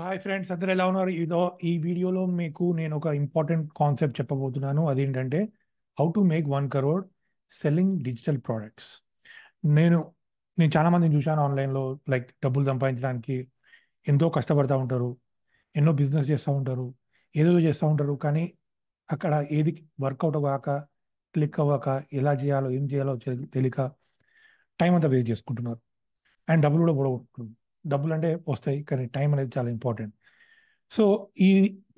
Hi friends అందరూ ఎలా ఉన్నారు ఇదో ఈ వీడియోలో మీకు నేను ఒక ఇంపార్టెంట్ కాన్సెప్ట్ చెప్పబోతున్నాను అదేంటంటే how to make one crore selling digital products నేను నేను మందిని చూశాను ఆన్లైన్లో లైక్ డబ్బులు సంపాదించడానికి ఎంతో కష్టపడుతూ ఉంటారు ఎన్నో బిజినెస్ చేస్తూ ఉంటారు ఏదో చేస్తూ ఉంటారు కానీ అక్కడ ఏది వర్కౌట్ అవ్వక క్లిక్ అవ్వక ఎలా చేయాలో ఏం చేయాలో తెలియక టైం అంతా వేస్ట్ చేసుకుంటున్నారు అండ్ డబ్బులు కూడా పొడగొట్టుకుంటున్నారు డబ్బులు అంటే వస్తాయి కానీ టైం అనేది చాలా ఇంపార్టెంట్ సో ఈ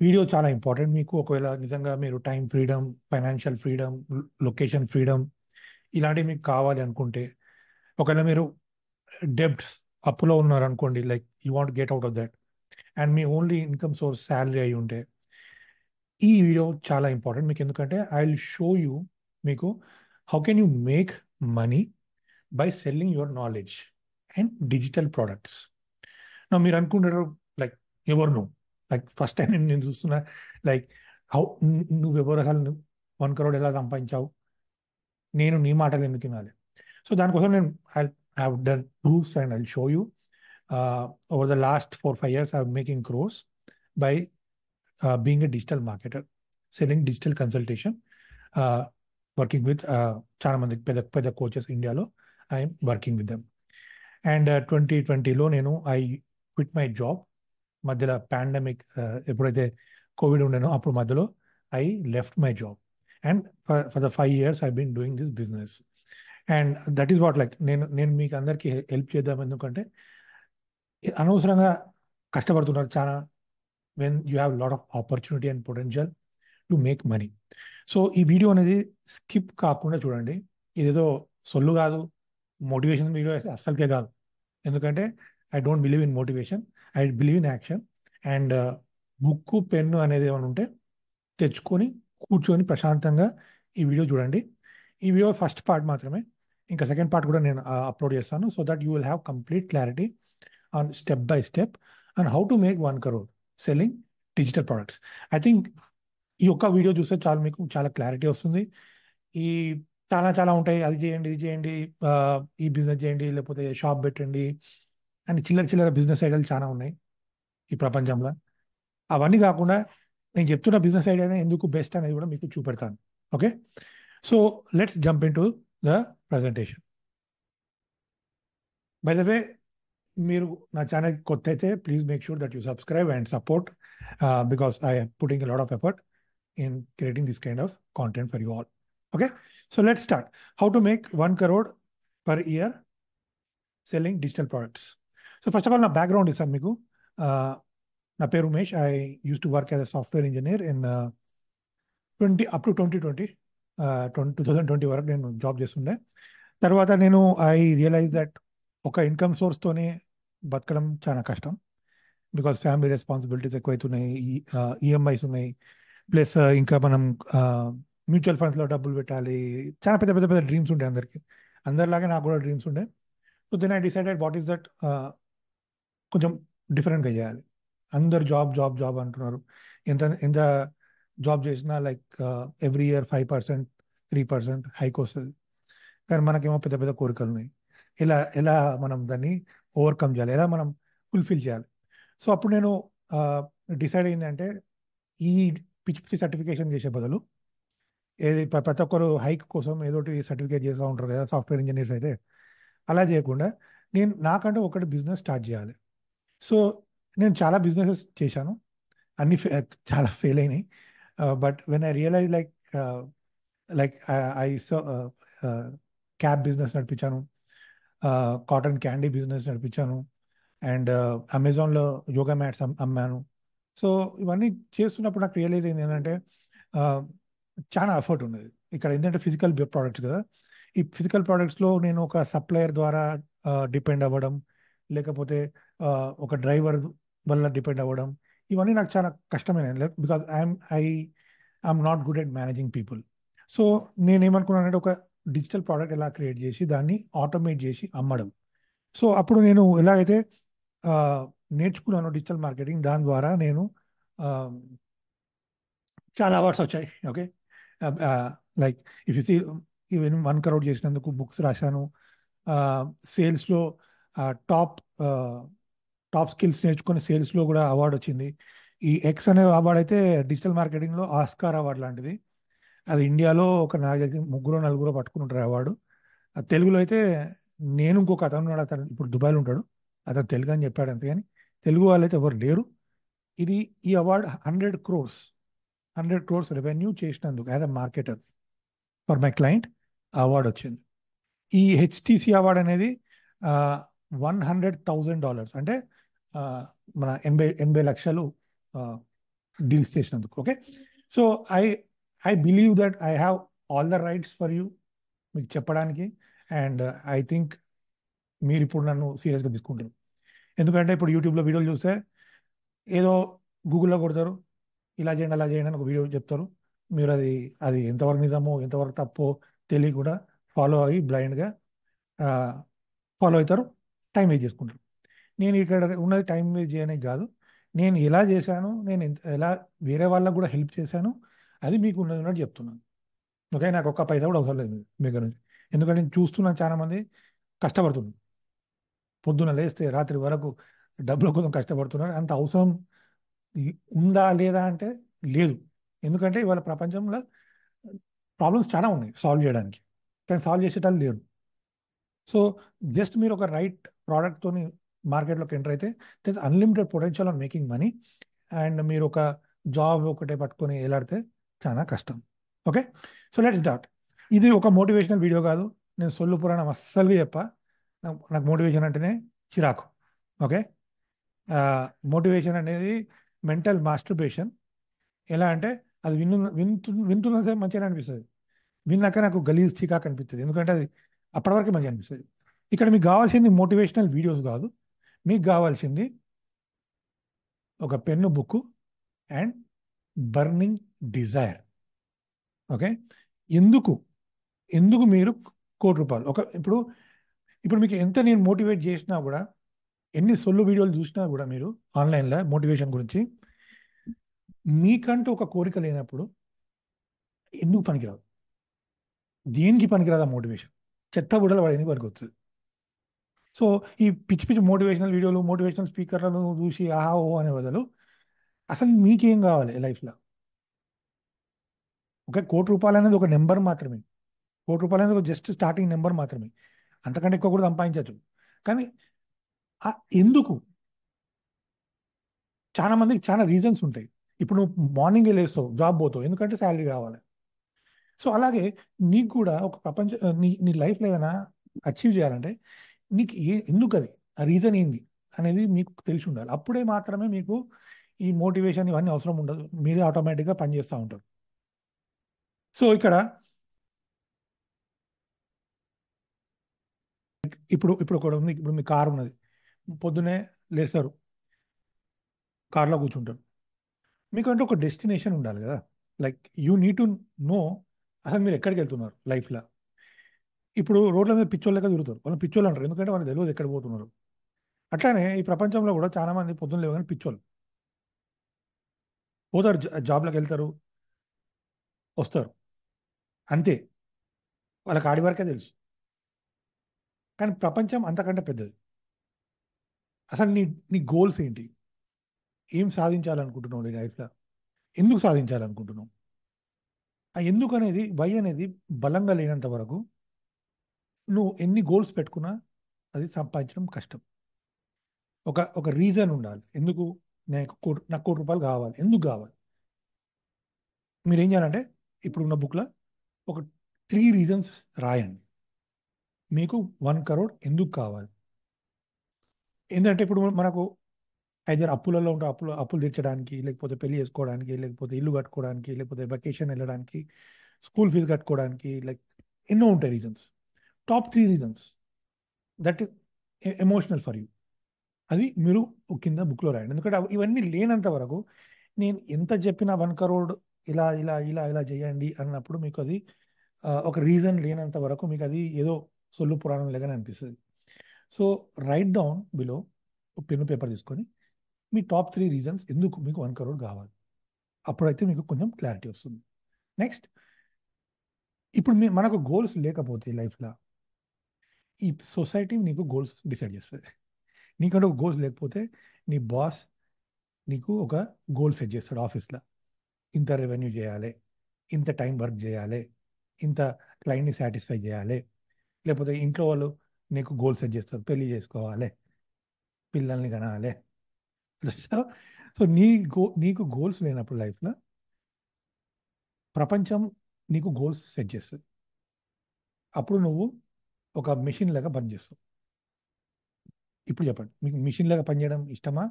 వీడియో చాలా ఇంపార్టెంట్ మీకు ఒకవేళ నిజంగా మీరు time freedom financial freedom location freedom ఇలాంటివి మీకు కావాలి అనుకుంటే ఒకవేళ మీరు డెబ్ట్స్ అప్పులో ఉన్నారనుకోండి like you want get out of that and మీ ఓన్లీ ఇన్కమ్ సోర్స్ శాలరీ అయి ఉంటే ఈ వీడియో చాలా ఇంపార్టెంట్ మీకు ఎందుకంటే ఐ విల్ షో యూ మీకు how can you make money by selling your knowledge and digital products మీరు అనుకుంటారు లైక్ ఎవరు నువ్వు లైక్ ఫస్ట్ టైం నేను చూస్తున్నా లైక్ హౌ నువ్వు ఎవరు అసలు వన్ కరోడ్ ఎలా సంపాదించావు నేను నీ మాటలు ఎందుకు వినాలి సో దానికోసం నేను I have done proofs and I show you over the last four five years I making crores by being a digital marketer selling digital consultation working with చాలా మంది పెద్ద పెద్ద కోచెస్ ఇండియాలో I'm working with them and twenty ట్వంటీలో నేను I quit my job మధ్యలో pandemic uh, ఎప్పుడైతే Covid ఉండేనో అప్పుడు మధ్యలో I left my job and for the five years I been doing this business and that is what like నేను నేను మీకు అందరికీ హెల్ప్ చేద్దాం ఎందుకంటే అనవసరంగా కష్టపడుతున్నారు చాలా when you have lot of opportunity and potential to make money so ఈ వీడియో అనేది స్కిప్ కాకుండా చూడండి ఇదేదో సొల్లు కాదు మోటివేషన్ వీడియో అసలుకే కాదు ఎందుకంటే I don't believe in motivation I believe in action and book pen అనేది ఏమైనా ఉంటే తెచ్చుకొని కూర్చొని ప్రశాంతంగా ఈ వీడియో చూడండి ఈ వీడియో ఫస్ట్ పార్ట్ మాత్రమే ఇంకా సెకండ్ పార్ట్ కూడా నేను అప్లోడ్ uh, చేస్తాను so that you will have complete clarity on step by step and how to make one crore selling digital products I think ఈ ఒక్క వీడియో చూస్తే చాలా మీకు చాలా క్లారిటీ వస్తుంది ఈ చాలా చాలా ఉంటాయి అది చేయండి ఇది చేయండి uh, ఈ బిజినెస్ చేయండి లేకపోతే షాప్ పెట్టండి అని చిల్లర చిల్లర బిజినెస్ ఐడియాలు చాలా ఉన్నాయి ఈ ప్రపంచంలో అవన్నీ కాకుండా నేను చెప్తున్న బిజినెస్ ఐడియానే ఎందుకు బెస్ట్ అనేది కూడా మీకు చూపెడతాను okay so let's jump into the presentation by the way మీరు నా ఛానల్ కొత్త అయితే please make sure that you subscribe and support because I putting lot of effort in creating this kind of content for you all okay so let's start how to make 1 crore per year selling digital products so first of all నా background ఇస్తాను మీకు నా పేరు Umesh I use to work as a software engineer in twenty up to twenty twenty twenty two thousand twenty వరకు నేను job చేస్తుండే తర్వాత నేను ఐ రియలైజ్ దట్ ఒక ఇన్కమ్ సోర్స్తోనే బతకడం చాలా కష్టం బికాస్ ఫ్యామిలీ రెస్పాన్సిబిలిటీస్ ఎక్కువైతున్నాయి ఈఎంఐస్ e ఉన్నాయి ప్లస్ uh, ఇంకా మనం మ్యూచువల్ ఫండ్స్లో డబ్బులు పెట్టాలి చాలా పెద్ద పెద్ద పెద్ద డ్రీమ్స్ ఉండే అందరికీ అందరిలాగే నాకు కూడా డ్రీమ్స్ ఉండే so then I decided what is that కొంచెం డిఫరెంట్గా చేయాలి అందరు జాబ్ జాబ్ జాబ్ అంటున్నారు ఎంత ఎంత జాబ్ చేసినా like every year five percent three percent hike వస్తుంది కానీ మనకేమో పెద్ద పెద్ద కోరికలు ఉన్నాయి ఎలా ఎలా మనం దాన్ని ఓవర్కమ్ చేయాలి ఎలా మనం ఫుల్ఫిల్ చేయాలి సో అప్పుడు నేను డిసైడ్ uh, అయిందంటే ఈ పిచ్చి పిచ్చి సర్టిఫికేషన్ చేసే బదులు ఏది ప్రతి ఒక్కరు హైక్ కోసం ఏదోటి సర్టిఫికేట్ చేస్తూ ఉంటారు కదా సాఫ్ట్వేర్ ఇంజనీర్స్ అయితే అలా చేయకుండా నేను నాకంటే ఒకటి బిజినెస్ స్టార్ట్ చేయాలి సో నేను చాలా బిజినెసెస్ చేశాను అన్ని చాలా ఫెయిల్ అయినాయి but when I realise like like I so cab business నడిపించాను కాటన్ క్యాండీ బిజినెస్ నడిపించాను అండ్ అమెజాన్లో యోగా మ్యాట్స్ అమ్మాను సో ఇవన్నీ చేస్తున్నప్పుడు నాకు రియలైజ్ అయింది ఏంటంటే uh, చాలా ఎఫర్ట్ ఉన్నది ఇక్కడ ఏంటంటే ఫిజికల్ ప్రోడక్ట్స్ కదా ఈ ఫిజికల్ ప్రోడక్ట్స్లో నేను ఒక సప్లయర్ ద్వారా డిపెండ్ uh, అవ్వడం లేకపోతే ఒక డ్రైవర్ వల్ల డిపెండ్ అవ్వడం ఇవన్నీ నాకు చాలా కష్టమైన because I'm I I'm not good at managing people so నేనేమనుకున్నానంటే ఒక డిజిటల్ ప్రోడక్ట్ ఎలా క్రియేట్ చేసి దాన్ని ఆటోమేట్ చేసి అమ్మడం సో అప్పుడు నేను ఎలా అయితే నేర్చుకున్నాను డిజిటల్ మార్కెటింగ్ దాని ద్వారా నేను చాలా అవార్డ్స్ వచ్చాయి okay like if you see even one crore చేసినందుకు బుక్స్ రాశాను సేల్స్లో టాప్ టాప్ స్కిల్స్ నేర్చుకుని సేల్స్లో కూడా అవార్డు వచ్చింది ఈ ఎక్స్ అనే అవార్డు అయితే డిజిటల్ మార్కెటింగ్లో ఆస్కార్ అవార్డు లాంటిది అది ఇండియాలో ఒక నా ముగ్గురు నలుగురు పట్టుకుని ఉంటారు అవార్డు తెలుగులో అయితే నేను ఇంకొక అతను ఉన్నాడు అతను ఇప్పుడు దుబాయ్లో ఉంటాడు అతను తెలుగు అని చెప్పాడు అంతేగాని తెలుగు వాళ్ళు అయితే ఎవరు లేరు ఇది ఈ award hundred crores hundred crores revenue చేసినందుకు as a marketer for my client award వచ్చింది ఈ హెచ్టిసి అవార్డు అనేది వన్ హండ్రెడ్ థౌజండ్ డాలర్స్ అంటే మన ఎనభై ఎనభై లక్షలు డీల్స్ చేసినందుకు okay so I I believe that I have all the rights for you మీకు చెప్పడానికి అండ్ ఐ థింక్ మీరు ఇప్పుడు నన్ను సీరియస్గా తీసుకుంటారు ఎందుకంటే ఇప్పుడు యూట్యూబ్లో వీడియోలు చూస్తే ఏదో గూగుల్లో కొడతారు ఇలా చేయండి అలా చేయండి అని ఒక వీడియో చెప్తారు మీరు అది అది ఎంతవరకు నిజమో ఎంతవరకు తప్పో తెలియకుండా ఫాలో అయ్యి బ్లైండ్గా ఫాలో అవుతారు టైం వేస్ట్ చేసుకుంటారు నేను ఇక్కడ ఉన్నది టైం వేస్ట్ చేయనే కాదు నేను ఎలా చేశాను నేను ఎలా వేరే వాళ్ళకు కూడా హెల్ప్ చేశాను అది మీకు ఉన్నది ఉన్నట్టు చెప్తున్నాను ఓకే నాకు ఒక్క పైసా కూడా అవసరం లేదు మీ దగ్గర నుంచి ఎందుకంటే నేను చూస్తున్నాను చాలామంది కష్టపడుతున్నాను పొద్దున లేస్తే రాత్రి వరకు డబ్బుల కోసం కష్టపడుతున్నారు అంత అవసరం ఉందా లేదా అంటే లేదు ఎందుకంటే ఇవాళ ప్రపంచంలో ప్రాబ్లమ్స్ చాలా ఉన్నాయి సాల్వ్ చేయడానికి కానీ సాల్వ్ చేసేటాలు లేరు సో జస్ట్ మీరు ఒక రైట్ ప్రోడక్ట్తో మార్కెట్లోకి ఎంటర్ అయితే that unlimited potential on making money and మీరు ఒక జాబ్ ఒకటే పట్టుకొని వేలాడితే చాలా కష్టం ఓకే సో లెట్స్ డాట్ ఇది ఒక మోటివేషనల్ వీడియో కాదు నేను సొల్లు పురాణం అస్సలుగా చెప్ప నాకు మోటివేషన్ అంటేనే చిరాకు ఓకే మోటివేషన్ అనేది మెంటల్ మాస్టర్బేషన్ ఎలా అంటే అది విన్ను వింటు వింటున్నదే మంచిగా అనిపిస్తుంది విన్నాక నాకు గలీజ్ చికాక్ అనిపిస్తుంది ఎందుకంటే అది అప్పటివరకే మంచిగా అనిపిస్తుంది ఇక్కడ మీకు కావాల్సింది మోటివేషనల్ వీడియోస్ కాదు మీకు కావాల్సింది ఒక pen book and burning desire okay ఎందుకు ఎందుకు మీరు కోటి రూపాయలు ఒక ఇప్పుడు ఇప్పుడు మీకు ఎంత నేను మోటివేట్ చేసినా కూడా ఎన్ని సొల్లు వీడియోలు చూసినా కూడా మీరు ఆన్లైన్లో మోటివేషన్ గురించి మీకంటూ ఒక కోరిక లేనప్పుడు ఎందుకు పనికిరాదు దేనికి పనికిరాదా మోటివేషన్ చెత్త బుడలు వాడు ఎందుకు వస్తుంది సో ఈ పిచ్చి పిచ్చి మోటివేషనల్ వీడియోలు మోటివేషనల్ స్పీకర్లను చూసి ఆహా ఓ అనే బదులు అసలు మీకేం కావాలి లైఫ్లో ఒక కోటి రూపాయలు అనేది ఒక నెంబర్ మాత్రమే కోటి రూపాయలు అనేది ఒక జస్ట్ స్టార్టింగ్ నెంబర్ మాత్రమే అంతకంటే ఎక్కువ కూడా సంపాదించవచ్చు కానీ ఎందుకు చాలా మందికి చాలా రీజన్స్ ఉంటాయి ఇప్పుడు నువ్వు మార్నింగ్ లేస్తావు జాబ్ పోతావు ఎందుకంటే శాలరీ కావాలి సో అలాగే నీకు కూడా ఒక ప్రపంచ నీ నీ లైఫ్లో ఏదైనా అచీవ్ చేయాలంటే మీకు ఏ ఎందుకు అది ఆ రీజన్ ఏంది అనేది మీకు తెలిసి ఉండాలి అప్పుడే మాత్రమే మీకు ఈ మోటివేషన్ ఇవన్నీ అవసరం ఉండదు మీరే ఆటోమేటిక్గా పనిచేస్తూ ఉంటారు సో ఇక్కడ ఇప్పుడు ఇప్పుడు ఒకటి ఉంది ఇప్పుడు మీ కారు ఉన్నది పొద్దునే లేస్తారు కార్లో కూర్చుంటారు మీకు అంటే ఒక డెస్టినేషన్ ఉండాలి కదా like you need to know అసలు మీరు ఎక్కడికి వెళ్తున్నారు లైఫ్లో ఇప్పుడు రోడ్ల మీద పిచ్చోళ్ళకే తిరుగుతారు వాళ్ళు పిచ్చోళ్ళు అంటారు ఎందుకంటే వాళ్ళు తెలియదు ఎక్కడ పోతున్నారు అట్లానే ఈ ప్రపంచంలో కూడా చాలా మంది పొద్దున్న కానీ పిచ్చోళ్ళు పోతారు జాబ్లకు వెళ్తారు వస్తారు అంతే వాళ్ళకి ఆడి వరకే తెలుసు కానీ ప్రపంచం అంతకంటే పెద్దది అసలు నీ నీ గోల్స్ ఏంటి ఏం సాధించాలనుకుంటున్నావు నీ లైఫ్లో ఎందుకు సాధించాలనుకుంటున్నావు ఎందుకు అనేది వై అనేది బలంగా లేనంత వరకు నువ్వు ఎన్ని గోల్స్ పెట్టుకున్నా అది సంపాదించడం కష్టం ఒక ఒక రీజన్ ఉండాలి ఎందుకు నాకు కోటి నాకు కోటి రూపాయలు కావాలి ఎందుకు కావాలి మీరు ఏం చేయాలంటే ఇప్పుడున్న బుక్లో ఒక త్రీ రీజన్స్ రాయండి మీకు వన్ కరోడ్ ఎందుకు కావాలి ఎందుకంటే ఇప్పుడు మనకు ఐదారు అప్పులలో ఉంటే అప్పులు అప్పులు తీర్చడానికి లేకపోతే పెళ్లి చేసుకోవడానికి లేకపోతే ఇల్లు కట్టుకోవడానికి లేకపోతే వెకేషన్ వెళ్ళడానికి స్కూల్ ఫీజు కట్టుకోవడానికి లైక్ ఎన్నో ఉంటాయి reasons top three reasons that emotional for you అది మీరు కింద బుక్లో రాయండి ఎందుకంటే ఇవన్నీ లేనంత వరకు నేను ఎంత చెప్పినా వన్ కరోడ్ ఇలా ఇలా ఇలా ఇలా చేయండి అన్నప్పుడు మీకు అది ఒక రీజన్ లేనంత వరకు మీకు అది ఏదో సొల్లు పురాణం లేదని అనిపిస్తుంది so write down below pen paper తీసుకొని మీ టాప్ త్రీ రీజన్స్ ఎందుకు మీకు వన్ కరోడ్ కావాలి అప్పుడైతే మీకు కొంచెం క్లారిటీ వస్తుంది నెక్స్ట్ ఇప్పుడు మీ మనకు గోల్స్ లేకపోతే లైఫ్లో ఈ సొసైటీ నీకు గోల్స్ డిసైడ్ చేస్తుంది నీకంటే ఒక గోల్స్ లేకపోతే నీ బాస్ నీకు ఒక గోల్ సెట్ చేస్తాడు ఆఫీస్లో ఇంత రెవెన్యూ చేయాలి ఇంత టైం వర్క్ చేయాలి ఇంత క్లయింట్ని సాటిస్ఫై చేయాలి లేకపోతే ఇంట్లో వాళ్ళు నీకు గోల్ సెట్ చేస్తారు పెళ్ళి చేసుకోవాలి పిల్లల్ని కనాలి సో సో నీ గో నీకు గోల్స్ లేనప్పుడు లైఫ్లో ప్రపంచం నీకు గోల్స్ సెట్ చేస్తుంది అప్పుడు నువ్వు ఒక మిషన్ లాగా పనిచేస్తావు ఇప్పుడు చెప్పండి మీకు మిషన్ లాగా పనిచేయడం ఇష్టమా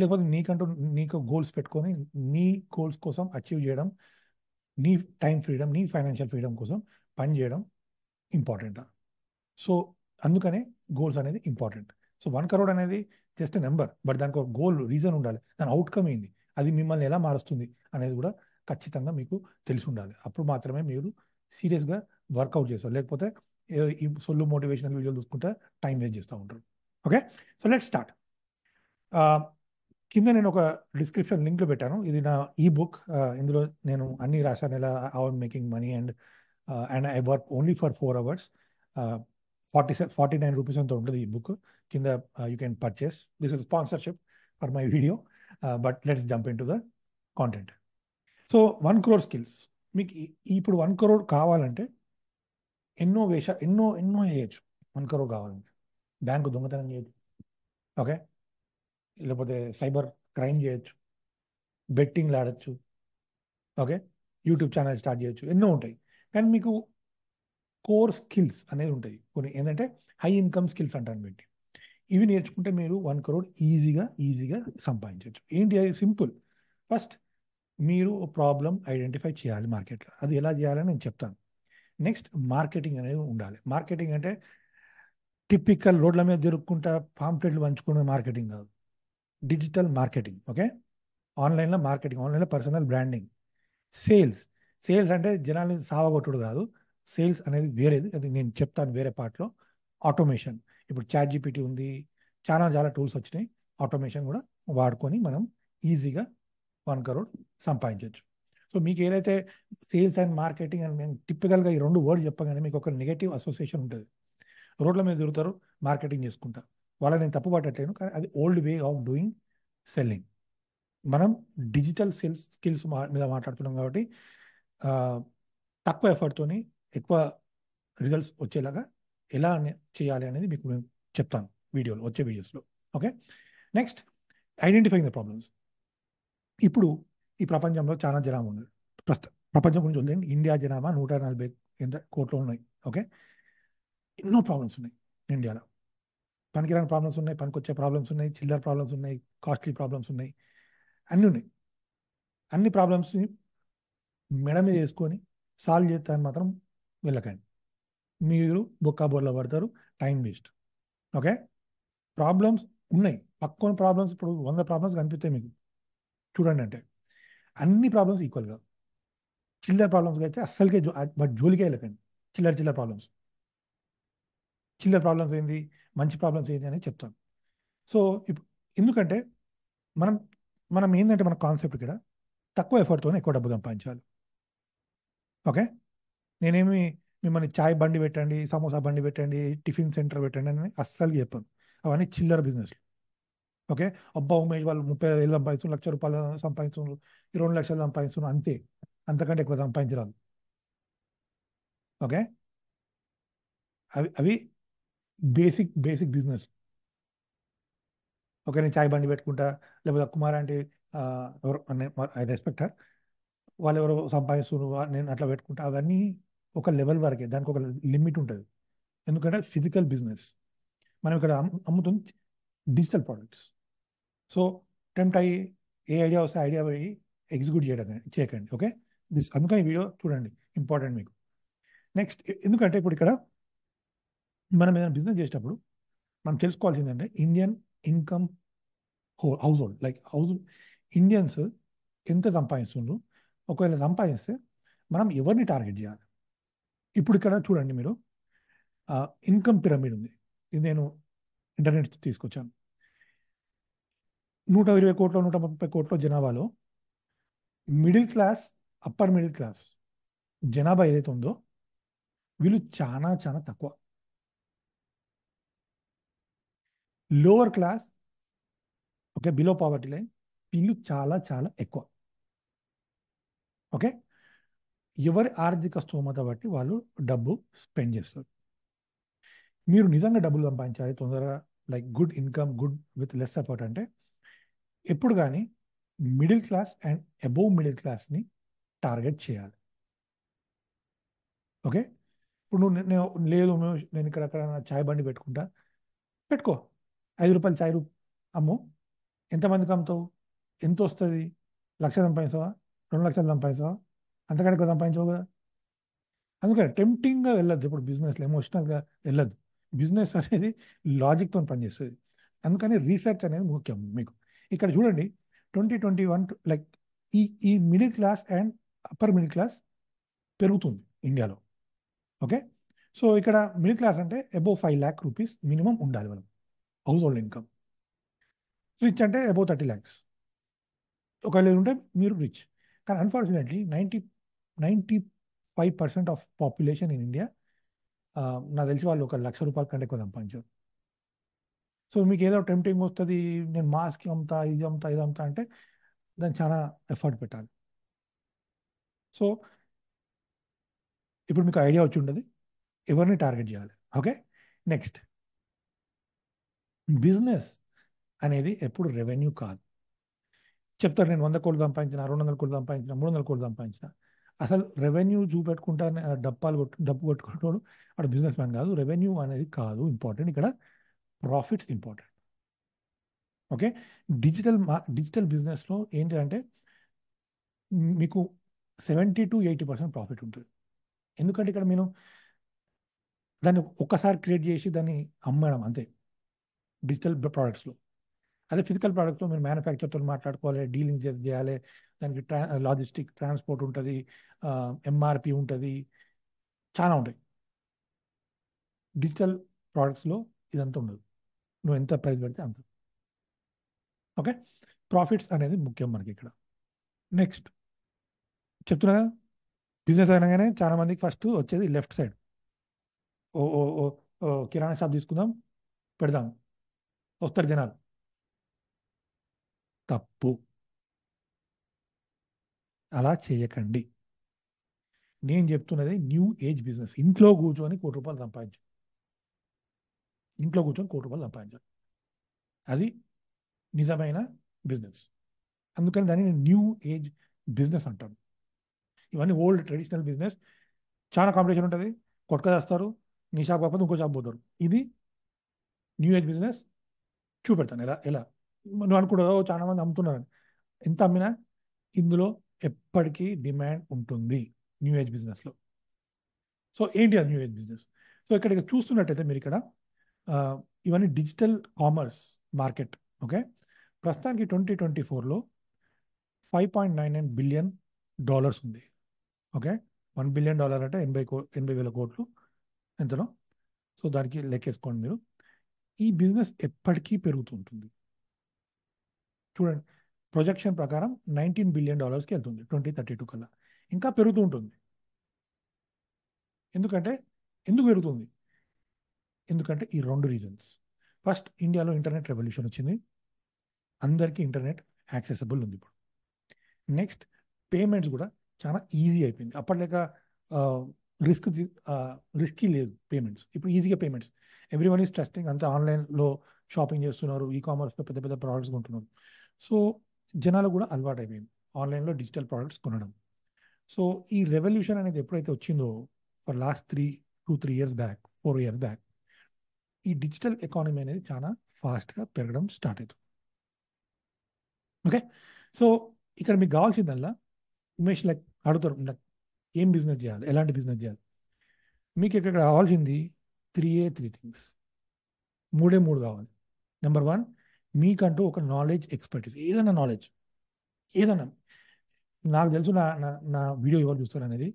లేకపోతే నీకంటూ నీకు గోల్స్ పెట్టుకొని నీ గోల్స్ కోసం అచీవ్ చేయడం నీ టైం ఫ్రీడమ్ నీ ఫైనాన్షియల్ ఫ్రీడమ్ కోసం పని చేయడం ఇంపార్టెంటా సో అందుకనే గోల్స్ అనేది ఇంపార్టెంట్ సో వన్ కరోడ్ అనేది జస్ట్ నెంబర్ బట్ దానికి ఒక గోల్ రీజన్ ఉండాలి దాని అవుట్కమ్ ఏంది అది మిమ్మల్ని ఎలా మారుస్తుంది అనేది కూడా ఖచ్చితంగా మీకు తెలిసి ఉండాలి అప్పుడు మాత్రమే మీరు సీరియస్గా వర్కౌట్ చేస్తారు లేకపోతే ఈ సొల్లు మోటివేషనల్ వీడియోలు చూసుకుంటా టైం వేస్ట్ చేస్తూ ఉంటారు ఓకే సో లెట్ స్టార్ట్ కింద నేను ఒక డిస్క్రిప్షన్ లింక్లో పెట్టాను ఇది నా ఈ బుక్ ఇందులో నేను అన్ని రాశాను ఎలా hour making money and and I work only for four hours forty forty nine rupees అంతా ఉంటుంది ఈ బుక్ కింద you can purchase this is sponsorship for my video but let's jump into the content so one crore skills మీకు ఇప్పుడు one crore కావాలంటే ఎన్నో వేష ఎన్నో ఎన్నో చేయొచ్చు మనకరో కావాలంటే బ్యాంకు దొంగతనం చేయొచ్చు ఓకే లేకపోతే సైబర్ క్రైమ్ చేయొచ్చు బెట్టింగ్లు ఆడచ్చు ఓకే యూట్యూబ్ ఛానల్ స్టార్ట్ చేయొచ్చు ఎన్నో ఉంటాయి కానీ మీకు కోర్ స్కిల్స్ అనేది ఉంటాయి కొన్ని ఏంటంటే హై ఇన్కమ్ స్కిల్స్ అంటాను పెట్టి ఇవి నేర్చుకుంటే మీరు వన్ కరోడ్ ఈజీగా ఈజీగా సంపాదించవచ్చు ఏంటి అది సింపుల్ ఫస్ట్ మీరు ప్రాబ్లం ఐడెంటిఫై చేయాలి మార్కెట్లో అది ఎలా చేయాలని నేను చెప్తాను నెక్స్ట్ మార్కెటింగ్ అనేది ఉండాలి మార్కెటింగ్ అంటే టిపికల్ రోడ్ల మీద దొరుకుంటా పాంప్లెట్లు పంచుకునే మార్కెటింగ్ కాదు డిజిటల్ మార్కెటింగ్ ఓకే ఆన్లైన్లో మార్కెటింగ్ ఆన్లైన్లో పర్సనల్ బ్రాండింగ్ సేల్స్ సేల్స్ అంటే జనాలు సావగొట్టుడు కాదు సేల్స్ అనేది వేరేది అది నేను చెప్తాను వేరే పార్ట్లో ఆటోమేషన్ ఇప్పుడు చార్జీపీటీ జీపీటీ ఉంది చాలా చాలా టూల్స్ వచ్చినాయి ఆటోమేషన్ కూడా వాడుకొని మనం ఈజీగా వన్ కరోడ్ సంపాదించవచ్చు సో మీకు ఏదైతే సేల్స్ అండ్ మార్కెటింగ్ అని మేము టిప్పికల్గా ఈ రెండు వర్డ్ చెప్పగానే మీకు ఒక నెగటివ్ అసోసియేషన్ ఉంటుంది రోడ్ల మీద దొరుకుతారు మార్కెటింగ్ చేసుకుంటారు వాళ్ళ నేను తప్పు పట్టట్లేను కానీ అది old way of doing selling మనం డిజిటల్ సేల్స్ స్కిల్స్ మీద మాట్లాడుతున్నాం కాబట్టి తక్కువ ఎఫర్ట్తోని ఎక్కువ రిజల్ట్స్ వచ్చేలాగా ఎలా చేయాలి అనేది మీకు మేము చెప్తాను వీడియోలో వచ్చే వీడియోస్లో okay next identifying the problems ఇప్పుడు ఈ ప్రపంచంలో చాలా జనాభా ఉంది ప్రపంచం గురించి ఉంది ఇండియా జనాభా నూట నలభై ఎంత కోట్లు ఉన్నాయి ఓకే ఎన్నో ప్రాబ్లమ్స్ ఉన్నాయి ఇండియాలో పనికిరాని ప్రాబ్లమ్స్ ఉన్నాయి పనికొచ్చే ప్రాబ్లమ్స్ ఉన్నాయి చిల్లర ప్రాబ్లమ్స్ ఉన్నాయి కాస్ట్లీ ప్రాబ్లమ్స్ ఉన్నాయి అన్నీ ఉన్నాయి అన్ని ప్రాబ్లమ్స్ని మెడ మీద వేసుకొని సాల్వ్ చేస్తాను మాత్రం వెళ్ళకండి మీరు బొక్క బోర్లో పడతారు టైం వేస్ట్ ఓకే ప్రాబ్లమ్స్ ఉన్నాయి పక్కన ప్రాబ్లమ్స్ ఇప్పుడు వంద ప్రాబ్లమ్స్ కనిపిస్తాయి మీకు చూడండి అంటే అన్ని ప్రాబ్లమ్స్ ఈక్వల్ కాదు చిల్లర్ ప్రాబ్లమ్స్ అయితే అస్సలకే బట్ జోలికే వెళ్ళకండి చిల్లర చిల్లర ప్రాబ్లమ్స్ చిల్లర ప్రాబ్లమ్స్ ఏంది మంచి ప్రాబ్లమ్స్ ఏంది అనేది చెప్తాను సో ఇప్పుడు ఎందుకంటే మనం మనం ఏంటంటే మన కాన్సెప్ట్ ఇక్కడ తక్కువ ఎఫర్ట్తోనే ఎక్కువ డబ్బు సంపాదించాలి ఓకే నేనేమి మిమ్మల్ని చాయ్ బండి పెట్టండి సమోసా బండి పెట్టండి టిఫిన్ సెంటర్ పెట్టండి అని అస్సలు చెప్పాను అవన్నీ చిల్లర బిజినెస్లు ఓకే అబ్బా ఉమేష్ వాళ్ళు ముప్పై వేలు సంపాదిస్తున్నారు లక్ష రూపాయలు సంపాదిస్తున్నారు రెండు లక్షలు సంపాదిస్తున్నారు అంతే అంతకంటే ఎక్కువ సంపాదించరాదు ఓకే అవి అవి బేసిక్ బేసిక్ బిజినెస్ ఓకే నేను చాయ్ బండి పెట్టుకుంటా లేకపోతే కుమార్ అంటే ఎవరు ఐ రెస్పెక్ట్ హర్ వాళ్ళు ఎవరు సంపాదిస్తున్నారు నేను అట్లా పెట్టుకుంటా అవన్నీ ఒక లెవెల్ వరకే దానికి ఒక లిమిట్ ఉంటుంది ఎందుకంటే ఫిజికల్ బిజినెస్ మనం ఇక్కడ అమ్ముతుంది డిజిటల్ ప్రోడక్ట్స్ సో టెంప్ట్ అయ్యి ఏ ఐడియా వస్తే ఐడియా పోయి ఎగ్జిక్యూట్ చేయడం చేయకండి ఓకే దిస్ అందుకని వీడియో చూడండి ఇంపార్టెంట్ మీకు నెక్స్ట్ ఎందుకంటే ఇప్పుడు ఇక్కడ మనం ఏదైనా బిజినెస్ చేసేటప్పుడు మనం తెలుసుకోవాల్సింది అంటే ఇండియన్ ఇన్కమ్ హో household like house Indians ఎంత సంపాదిస్తుండ్రు ఒకవేళ సంపాదిస్తే మనం ఎవరిని టార్గెట్ చేయాలి ఇప్పుడు ఇక్కడ చూడండి మీరు ఇన్కమ్ పిరమిడ్ ఉంది ఇది నేను ఇంటర్నెట్ తీసుకొచ్చాను నూట ఇరవై కోట్ల నూట ముప్పై కోట్ల జనాభాలో middle class upper middle class జనాభా ఏదైతే ఉందో వీళ్ళు చాలా చాలా తక్కువ lower class okay below poverty line వీళ్ళు చాలా చాలా ఎక్కువ ఓకే ఎవరి ఆర్థిక స్థోమత బట్టి వాళ్ళు డబ్బు స్పెండ్ చేస్తారు మీరు నిజంగా డబ్బులు సంపాదించాలి తొందరగా like good income good with less effort అంటే ఎప్పుడు కానీ middle class and above middle క్లాస్ని టార్గెట్ చేయాలి ఓకే ఇప్పుడు నువ్వు నేను లేదు నేను ఇక్కడ అక్కడ చాయ్ బండి పెట్టుకుంటా పెట్టుకో ఐదు రూపాయలు చాయ్ రూ అమ్ము ఎంతమందికి అమ్ముతావు ఎంత వస్తుంది లక్ష సంపాదిస్తావా రెండు లక్షలు సంపాదిస్తావా అంతకంటే సంపాదించవు కదా అందుకని టెంప్టింగ్గా వెళ్ళద్దు ఇప్పుడు బిజినెస్లో ఎమోషనల్గా వెళ్ళద్దు బిజినెస్ అనేది లాజిక్తో పనిచేస్తుంది అందుకని రీసెర్చ్ అనేది ముఖ్యం మీకు ఇక్కడ చూడండి ట్వంటీ ట్వంటీ వన్ లైక్ ఈ ఈ middle class and upper middle class పెరుగుతుంది ఇండియాలో ఓకే సో ఇక్కడ మిడిల్ క్లాస్ అంటే above five lakh rupees minimum ఉండాలి మనం హౌస్ హోల్డ్ ఇన్కమ్ రిచ్ అంటే అబోవ్ థర్టీ ల్యాక్స్ ఒకవేళ ఉంటే మీరు రిచ్ కానీ unfortunately ninety ninety five percent of population in India నాకు తెలిసి వాళ్ళు ఒక లక్ష రూపాయల కంటే ఎక్కువ సంపాదించారు సో మీకు ఏదో టెంప్టింగ్ వస్తుంది నేను మాస్క్ అమ్ముతా ఇది అమ్ముతా ఇది అమ్ముతా అంటే దాన్ని చాలా ఎఫర్ట్ పెట్టాలి సో ఇప్పుడు మీకు ఐడియా వచ్చి ఉండదు ఎవరిని టార్గెట్ చేయాలి ఓకే నెక్స్ట్ బిజినెస్ అనేది ఎప్పుడు రెవెన్యూ కాదు చెప్తారు నేను వంద కోట్లు సంపాదించిన రెండు వందల కోట్లు సంపాదించిన మూడు వందల కోట్లు సంపాదించిన అసలు రెవెన్యూ చూపెట్టుకుంటా డబ్బాలు కొట్టు డబ్బు కొట్టుకుంటాడు అక్కడ బిజినెస్ మ్యాన్ కాదు రెవెన్యూ అనేది కాదు ఇంపార్టెంట్ ఇక్కడ ప్రాఫిట్స్ ఇంపార్టెంట్ ఓకే డిజిటల్ మా డిజిటల్ బిజినెస్లో ఏంటంటే మీకు seventy to eighty percent profit ఉంటుంది ఎందుకంటే ఇక్కడ నేను దాన్ని ఒక్కసారి క్రియేట్ చేసి దాన్ని అమ్మడం అంతే డిజిటల్ ప్రోడక్ట్స్లో అదే ఫిజికల్ ప్రోడక్ట్లో మీరు మ్యానుఫ్యాక్చర్తో మాట్లాడుకోవాలి డీలింగ్ చేయాలి దానికి ట్రా లాజిస్టిక్ ట్రాన్స్పోర్ట్ ఉంటుంది ఎంఆర్పి ఉంటుంది చాలా ఉంటాయి డిజిటల్ ప్రోడక్ట్స్లో ఇదంతా ఉండదు నువ్వు ఎంత ప్రైజ్ పెడితే అంత ఓకే ప్రాఫిట్స్ అనేది ముఖ్యం మనకి ఇక్కడ నెక్స్ట్ చెప్తున్నా కదా బిజినెస్ అనగానే చాలా మందికి ఫస్ట్ వచ్చేది లెఫ్ట్ సైడ్ ఓ ఓ ఓ కిరాణా షాప్ తీసుకుందాం పెడదాం వస్తారు జనాలు తప్పు అలా చేయకండి నేను చెప్తున్నది న్యూ ఏజ్ బిజినెస్ ఇంట్లో కూర్చొని కోటి రూపాయలు సంపాదించు ఇంట్లో కూర్చొని కోటి రూపాయలు సంపాదించాలి అది నిజమైన బిజినెస్ అందుకని దాన్ని నేను న్యూ ఏజ్ బిజినెస్ అంటాను ఇవన్నీ ఓల్డ్ ట్రెడిషనల్ బిజినెస్ చాలా కాంపిటీషన్ ఉంటుంది కొట్క చేస్తారు నీ షాప్ కాకపోతే ఇంకో షాప్ పోతారు ఇది న్యూ ఏజ్ బిజినెస్ చూపెడతాను ఎలా ఎలా నువ్వు అనుకుంటావు చాలా మంది అమ్ముతున్నారని ఎంత అమ్మినా ఇందులో ఎప్పటికీ డిమాండ్ ఉంటుంది న్యూ ఏజ్ బిజినెస్లో సో ఏంటి ఆ న్యూ ఏజ్ బిజినెస్ సో ఇక్కడ చూస్తున్నట్టయితే మీరు ఇక్కడ Uh, ఇవన్నీ డిజిటల్ కామర్స్ మార్కెట్ ఓకే ప్రస్తుతానికి ట్వంటీ ట్వంటీ ఫోర్లో five point nine nine billion dollars ఉంది ఓకే వన్ బిలియన్ డాలర్ అంటే ఎనభై కో ఎనభై వేల కోట్లు ఎంతనో సో దానికి లెక్కేసుకోండి మీరు ఈ బిజినెస్ ఎప్పటికీ పెరుగుతుంటుంది చూడండి ప్రొజెక్షన్ ప్రకారం నైన్టీన్ బిలియన్ డాలర్స్కి వెళ్తుంది ట్వంటీ థర్టీ టూ కల్లా ఇంకా పెరుగుతూ ఉంటుంది ఎందుకంటే ఎందుకు పెరుగుతుంది ఎందుకంటే ఈ రెండు రీజన్స్ ఫస్ట్ ఇండియాలో ఇంటర్నెట్ రెవల్యూషన్ వచ్చింది అందరికీ ఇంటర్నెట్ యాక్సెసబుల్ ఉంది ఇప్పుడు నెక్స్ట్ పేమెంట్స్ కూడా చాలా ఈజీ అయిపోయింది అప్పటిలేక రిస్క్ రిస్కీ లేదు పేమెంట్స్ ఇప్పుడు ఈజీగా payments everyone is trusting అంతా ఆన్లైన్లో షాపింగ్ చేస్తున్నారు ఈ కామర్స్లో పెద్ద పెద్ద ప్రోడక్ట్స్ కొంటున్నారు సో జనాలు కూడా అలవాటు అయిపోయింది ఆన్లైన్లో డిజిటల్ ప్రోడక్ట్స్ కొనడం సో ఈ రెవల్యూషన్ అనేది ఎప్పుడైతే వచ్చిందో for last three two three years back four years back ఈ డిజిటల్ ఎకానమీ అనేది చాలా ఫాస్ట్గా పెరగడం స్టార్ట్ అవుతుంది ఓకే సో ఇక్కడ మీకు కావాల్సిందల్లా ఉమేష్ లైక్ అడుగుతారు లైక్ ఏం బిజినెస్ చేయాలి ఎలాంటి బిజినెస్ చేయాలి మీకు ఇక్కడ కావాల్సింది త్రీ ఏ త్రీ థింగ్స్ మూడే మూడు కావాలి నెంబర్ వన్ మీకంటూ ఒక నాలెడ్జ్ ఎక్స్పర్టీస్ ఏదైనా నాలెడ్జ్ ఏదైనా నాకు తెలుసు నా నా వీడియో ఎవరు చూస్తారు అనేది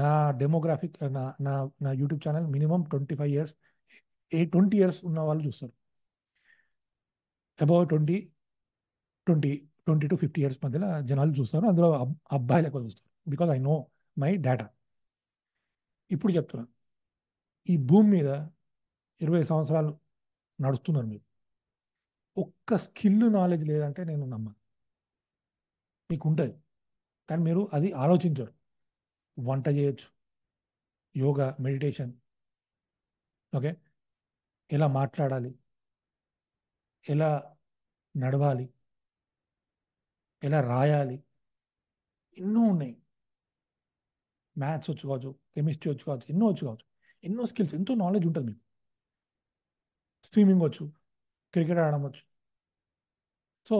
నా డెమోగ్రాఫిక్ నా నా నా YouTube channel minimum twenty five years ఏ ట్వంటీ ఇయర్స్ ఉన్న వాళ్ళు చూస్తారు above twenty twenty twenty to fifty years మధ్యలో జనాలు చూస్తారు అందులో అబ్బాయిలు ఎక్కువ చూస్తారు because I know my data ఇప్పుడు చెప్తున్నాను ఈ భూమి మీద ఇరవై సంవత్సరాలు నడుస్తున్నారు మీరు ఒక్క స్కిల్ నాలెడ్జ్ లేదంటే నేను నమ్మను మీకు ఉంటుంది కానీ మీరు అది ఆలోచించరు వంట చేయొచ్చు యోగా మెడిటేషన్ ఓకే ఎలా మాట్లాడాలి ఎలా నడవాలి ఎలా రాయాలి ఎన్నో ఉన్నాయి మ్యాథ్స్ వచ్చు కావచ్చు కెమిస్ట్రీ వచ్చు కావచ్చు ఎన్నో వచ్చు కావచ్చు ఎన్నో స్కిల్స్ ఎంతో నాలెడ్జ్ ఉంటుంది మీకు స్విమ్మింగ్ వచ్చు క్రికెట్ ఆడడం వచ్చు సో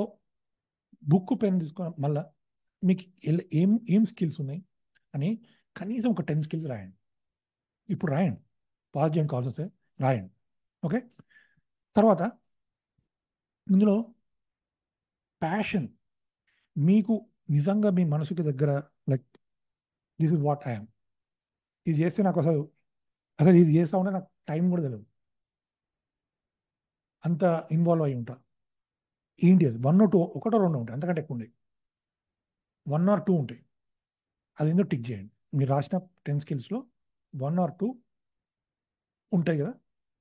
బుక్ పెన్ తీసుకున్న మళ్ళా మీకు ఏం ఏం స్కిల్స్ ఉన్నాయి అని కనీసం ఒక టెన్ స్కిల్స్ రాయండి ఇప్పుడు రాయండి పాస్ చేయడానికి కావాల్సి వస్తే రాయండి ఓకే తర్వాత ఇందులో ప్యాషన్ మీకు నిజంగా మీ మనసుకి దగ్గర like this is what I'm ఇది చేస్తే నాకు అసలు అసలు ఇది చేస్తా ఉంటే నాకు టైం కూడా తెలియదు అంత ఇన్వాల్వ్ అయి ఉంటా ఏంటి అది వన్ టూ ఒకటో రెండు ఉంటాయి అంతకంటే ఎక్కువ ఉంటాయి వన్ ఆర్ టూ ఉంటాయి అది ఏందో టిక్ చేయండి మీరు రాసిన టెన్ స్కిల్స్లో వన్ ఆర్ టూ ఉంటాయి కదా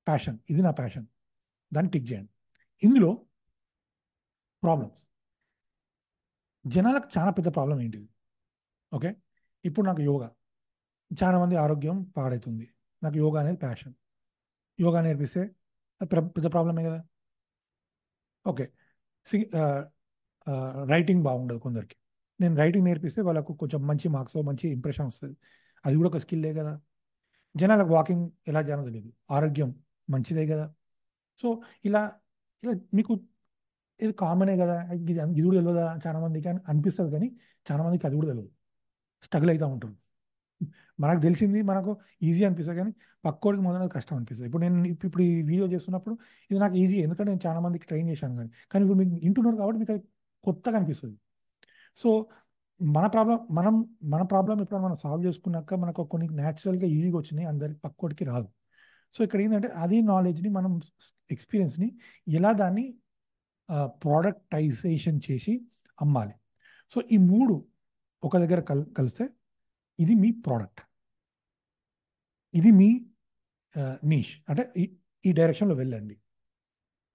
ప్యాషన్ ఇది నా ప్యాషన్ దాన్ని టిక్ చేయండి ఇందులో ప్రాబ్లమ్స్ జనాలకు చాలా పెద్ద ప్రాబ్లం ఏంటిది ఓకే ఇప్పుడు నాకు యోగా చాలా మంది ఆరోగ్యం పాడవుతుంది నాకు యోగా అనేది ప్యాషన్ యోగా నేర్పిస్తే పెద్ద ప్రాబ్లమే కదా ఓకే రైటింగ్ బాగుండదు కొందరికి నేను రైటింగ్ నేర్పిస్తే వాళ్ళకు కొంచెం మంచి మార్క్స్ మంచి ఇంప్రెషన్ వస్తుంది అది కూడా ఒక స్కిల్లే కదా జనాలకు వాకింగ్ ఎలా జరగదు తెలియదు ఆరోగ్యం మంచిదే కదా సో ఇలా ఇలా మీకు ఇది కామనే కదా ఇది ఇది కూడా తెలియదా చాలా మందికి అని అనిపిస్తుంది కానీ చాలా మందికి అది కూడా తెలియదు స్ట్రగుల్ అవుతూ ఉంటారు మనకు తెలిసింది మనకు ఈజీ అనిపిస్తుంది కానీ పక్కోడికి మొదలైన కష్టం అనిపిస్తుంది ఇప్పుడు నేను ఇప్పుడు ఈ వీడియో చేస్తున్నప్పుడు ఇది నాకు ఈజీ ఎందుకంటే నేను చాలా మందికి ట్రైన్ చేశాను కానీ కానీ ఇప్పుడు మీకు వింటున్నారు కాబట్టి మీకు అది కొత్తగా అనిపిస్తుంది సో మన ప్రాబ్లం మనం మన ప్రాబ్లం ఎప్పుడైనా మనం సాల్వ్ చేసుకున్నాక మనకు కొన్ని న్యాచురల్గా ఈజీగా వచ్చినాయి అందరికి పక్కోడికి రాదు సో ఇక్కడ ఏంటంటే అదే నాలెడ్జ్ని మనం ఎక్స్పీరియన్స్ని ఎలా దాన్ని ప్రోడక్టైజేషన్ చేసి అమ్మాలి సో ఈ మూడు ఒక దగ్గర కల్ కలిస్తే ఇది మీ ప్రోడక్ట్ ఇది మీ నీష్ అంటే ఈ డైరెక్షన్లో వెళ్ళండి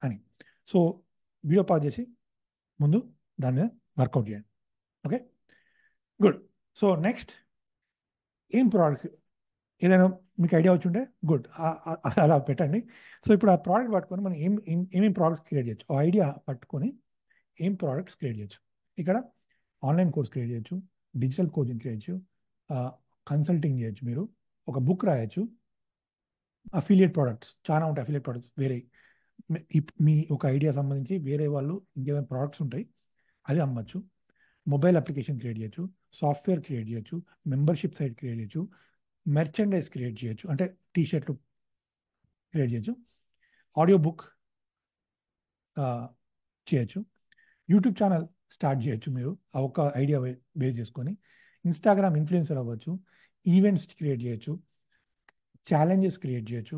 అని సో వీడియో పాజ్ చేసి ముందు దాని మీద వర్కౌట్ చేయండి ఓకే గుడ్ సో నెక్స్ట్ ఏం ప్రోడక్ట్స్ ఏదైనా మీకు ఐడియా ఉంటే గుడ్ అలా పెట్టండి సో ఇప్పుడు ఆ ప్రోడక్ట్ పట్టుకొని మనం ఏం ఏమేం ప్రోడక్ట్స్ క్రియేట్ చేయొచ్చు ఆ ఐడియా పట్టుకొని ఏం ప్రోడక్ట్స్ క్రియేట్ చేయొచ్చు ఇక్కడ ఆన్లైన్ కోర్స్ క్రియేట్ చేయొచ్చు డిజిటల్ కోచింగ్ క్రియేట్ చేయొచ్చు కన్సల్టింగ్ చేయొచ్చు మీరు ఒక బుక్ రాయొచ్చు అఫిలియేట్ ప్రోడక్ట్స్ చాలా ఉంటాయి అఫిలియేట్ ప్రోడక్ట్స్ వేరే మీ ఒక ఐడియా సంబంధించి వేరే వాళ్ళు ఇంకేమైనా ప్రోడక్ట్స్ ఉంటాయి అది అమ్మచ్చు మొబైల్ అప్లికేషన్ క్రియేట్ చేయొచ్చు సాఫ్ట్వేర్ క్రియేట్ చేయొచ్చు మెంబర్షిప్ సైట్ క్రియేట్ చేయొచ్చు మెర్చెండైజ్ క్రియేట్ చేయొచ్చు అంటే టీ షర్ట్లు క్రియేట్ చేయొచ్చు ఆడియో బుక్ చేయొచ్చు యూట్యూబ్ ఛానల్ స్టార్ట్ చేయొచ్చు మీరు ఆ ఒక్క ఐడియా బేస్ చేసుకొని ఇన్స్టాగ్రామ్ ఇన్ఫ్లుయెన్సర్ అవ్వచ్చు ఈవెంట్స్ క్రియేట్ చేయొచ్చు ఛాలెంజెస్ క్రియేట్ చేయొచ్చు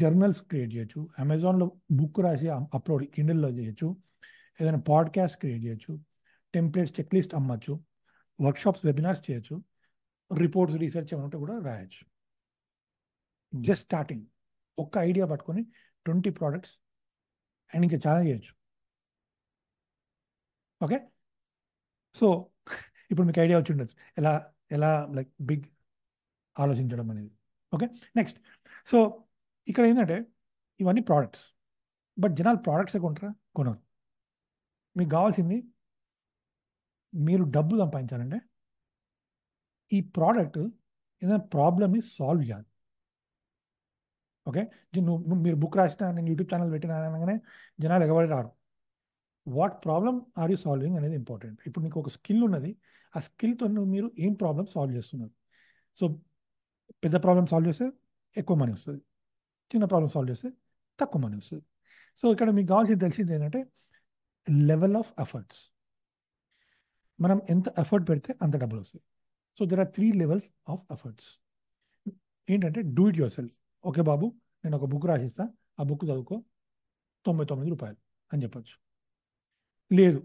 జర్నల్స్ క్రియేట్ చేయొచ్చు అమెజాన్లో బుక్ రాసి అప్లోడ్ కిండిల్లో చేయొచ్చు ఏదైనా పాడ్కాస్ట్ క్రియేట్ చేయొచ్చు టెంప్లెట్స్ చెక్ లిస్ట్ అమ్మచ్చు వర్క్షాప్స్ వెబినార్స్ చేయొచ్చు రిపోర్ట్స్ రీసెర్చ్ ఏమంటే కూడా రాయచ్చు hmm. జస్ట్ స్టార్టింగ్ ఒక్క ఐడియా పట్టుకొని ట్వంటీ ప్రోడక్ట్స్ అండ్ ఇంకా చాలా చేయొచ్చు ఓకే సో ఇప్పుడు మీకు ఐడియా వచ్చి ఉండొచ్చు ఎలా ఎలా లైక్ బిగ్ ఆలోచించడం అనేది ఓకే నెక్స్ట్ సో ఇక్కడ ఏంటంటే ఇవన్నీ ప్రోడక్ట్స్ బట్ జనాలు ప్రోడక్ట్సే కొంటారా కొనరు మీకు కావాల్సింది మీరు డబ్బు సంపాదించాలంటే ఈ ప్రోడక్ట్ ఏదైనా ప్రాబ్లమ్ని సాల్వ్ చేయాలి ఓకే నువ్వు మీరు బుక్ రాసినా నేను యూట్యూబ్ ఛానల్ పెట్టినా అనగానే జనాలు ఎగబడి రారు what problem are you solving అనేది ఇంపార్టెంట్ ఇప్పుడు నీకు ఒక స్కిల్ ఉన్నది ఆ స్కిల్తో మీరు ఏం ప్రాబ్లమ్ సాల్వ్ చేస్తున్నారు సో పెద్ద ప్రాబ్లమ్ సాల్వ్ చేస్తే ఎక్కువ మనీ వస్తుంది చిన్న ప్రాబ్లమ్ సాల్వ్ చేస్తే తక్కువ మనీ వస్తుంది సో ఇక్కడ మీకు కావాల్సింది తెలిసింది ఏంటంటే లెవెల్ ఆఫ్ ఎఫర్ట్స్ మనం ఎంత ఎఫర్ట్ పెడితే అంత డబ్బులు వస్తాయి so there are three levels of efforts ఏంటంటే do it yourself okay బాబు నేను ఒక బుక్ రాసిస్తా ఆ బుక్ చదువుకో తొంభై తొమ్మిది రూపాయలు అని చెప్పచ్చు లేదు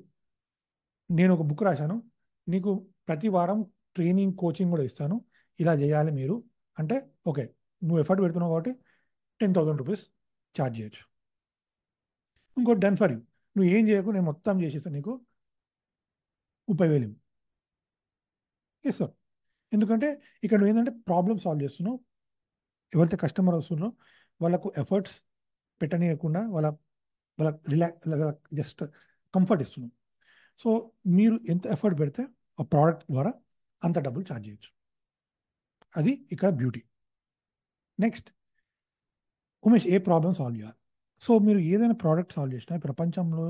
నేను ఒక బుక్ రాశాను నీకు ప్రతి వారం ట్రైనింగ్ కోచింగ్ కూడా ఇస్తాను ఇలా చేయాలి మీరు అంటే ఓకే నువ్వు ఎఫర్ట్ పెడుతున్నావు కాబట్టి టెన్ థౌసండ్ రూపీస్ ఛార్జ్ చేయొచ్చు ఇంకో డన్ ఫర్ యూ నువ్వు ఏం చేయకు నేను మొత్తం చేసేస్తాను నీకు ముప్పై వేలు ఇస్తాం ఎందుకంటే ఇక్కడ నువ్వు ఏంటంటే ప్రాబ్లమ్ సాల్వ్ చేస్తున్నావు ఎవరైతే కస్టమర్ వస్తున్నో వాళ్ళకు ఎఫర్ట్స్ పెట్టనీయకుండా వాళ్ళ వాళ్ళ రిలాక్స్ జస్ట్ కంఫర్ట్ ఇస్తున్నాం సో మీరు ఎంత ఎఫర్ట్ పెడితే ఆ ప్రోడక్ట్ ద్వారా అంత డబ్బులు ఛార్జ్ చేయొచ్చు అది ఇక్కడ బ్యూటీ నెక్స్ట్ ఉమేష్ ఏ ప్రాబ్లమ్ సాల్వ్ చేయాలి సో మీరు ఏదైనా ప్రోడక్ట్ సాల్వ్ చేసినా ప్రపంచంలో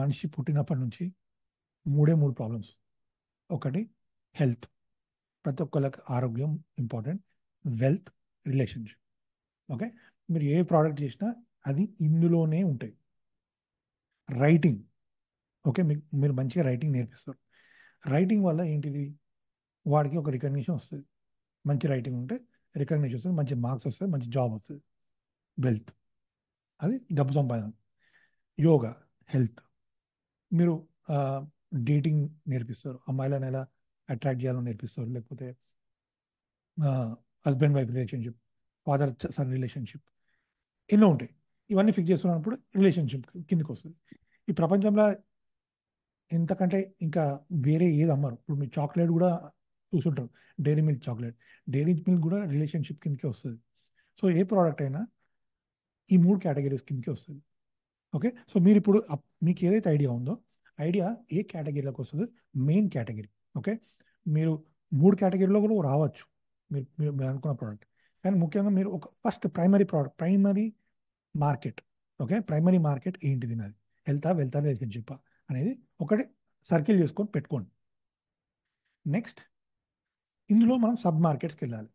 మనిషి పుట్టినప్పటి నుంచి మూడే మూడు ప్రాబ్లమ్స్ ఒకటి హెల్త్ ప్రతి ఒక్కళ్ళకి ఆరోగ్యం ఇంపార్టెంట్ వెల్త్ రిలేషన్షిప్ ఓకే మీరు ఏ ప్రోడక్ట్ చేసినా అది ఇందులోనే ఉంటాయి రైటింగ్ ఓకే మీకు మీరు మంచిగా రైటింగ్ నేర్పిస్తారు రైటింగ్ వల్ల ఏంటిది వాడికి ఒక రికగ్నిషన్ వస్తుంది మంచి రైటింగ్ ఉంటే రికగ్నిషన్ వస్తుంది మంచి మార్క్స్ వస్తాయి మంచి జాబ్ వస్తుంది వెల్త్ అది డబ్బు సంపాదన యోగా హెల్త్ మీరు డేటింగ్ నేర్పిస్తారు అమ్మాయిలను ఎలా అట్రాక్ట్ చేయాలో నేర్పిస్తారు లేకపోతే husband wife relationship father son relationship ఎన్నో ఉంటాయి ఇవన్నీ ఫిక్స్ చేస్తున్నప్పుడు రిలేషన్షిప్ కిందకి వస్తుంది ఈ ప్రపంచంలో ఎంతకంటే ఇంకా వేరే ఏది అమ్మరు ఇప్పుడు మీరు చాక్లెట్ కూడా చూసుంటారు Dairy Milk chocolate Dairy Milk కూడా రిలేషన్షిప్ కిందకే వస్తుంది సో ఏ ప్రోడక్ట్ అయినా ఈ మూడు కేటగిరీస్ కిందకే వస్తుంది ఓకే సో మీరు ఇప్పుడు మీకు ఏదైతే ఐడియా ఉందో ఐడియా ఏ కేటగిరీలోకి వస్తుంది మెయిన్ కేటగిరీ ఓకే మీరు మూడు కేటగిరీలో కూడా రావచ్చు మీరు మీరు మీరు అనుకున్న ప్రోడక్ట్ కానీ ముఖ్యంగా మీరు ఒక first primary product primary market okay primary market ఏంటిది నాది వెళ్తా వెళ్తా రిలేషన్షిప్ అనేది ఒకటి సర్కిల్ చేసుకొని పెట్టుకోండి నెక్స్ట్ ఇందులో మనం సబ్ మార్కెట్స్కి వెళ్ళాలి